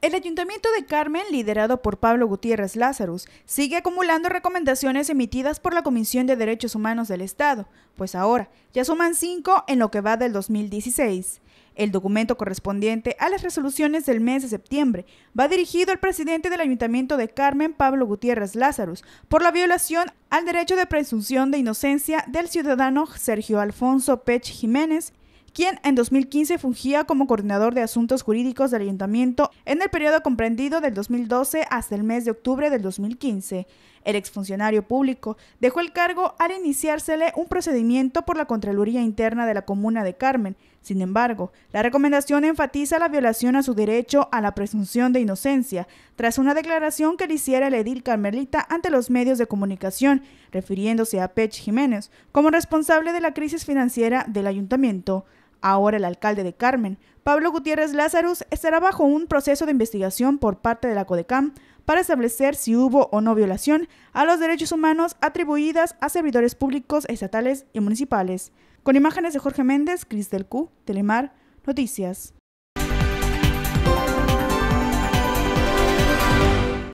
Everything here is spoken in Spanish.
El Ayuntamiento de Carmen, liderado por Pablo Gutiérrez Lázaros, sigue acumulando recomendaciones emitidas por la Comisión de Derechos Humanos del Estado, pues ahora ya suman cinco en lo que va del 2016. El documento correspondiente a las resoluciones del mes de septiembre va dirigido al presidente del Ayuntamiento de Carmen, Pablo Gutiérrez Lázaros, por la violación al derecho de presunción de inocencia del ciudadano Sergio Alfonso Pech Jiménez, quien en 2015 fungía como coordinador de asuntos jurídicos del ayuntamiento en el periodo comprendido del 2012 hasta el mes de octubre del 2015. El exfuncionario público dejó el cargo al iniciársele un procedimiento por la Contraloría Interna de la Comuna de Carmen. Sin embargo, la recomendación enfatiza la violación a su derecho a la presunción de inocencia, tras una declaración que le hiciera el edil Carmelita ante los medios de comunicación, refiriéndose a Pech Jiménez como responsable de la crisis financiera del ayuntamiento. Ahora el alcalde de Carmen, Pablo Gutiérrez Lázarus, estará bajo un proceso de investigación por parte de la CODECAM para establecer si hubo o no violación a los derechos humanos atribuidas a servidores públicos estatales y municipales. Con imágenes de Jorge Méndez, Cristel Q, Telemar, Noticias.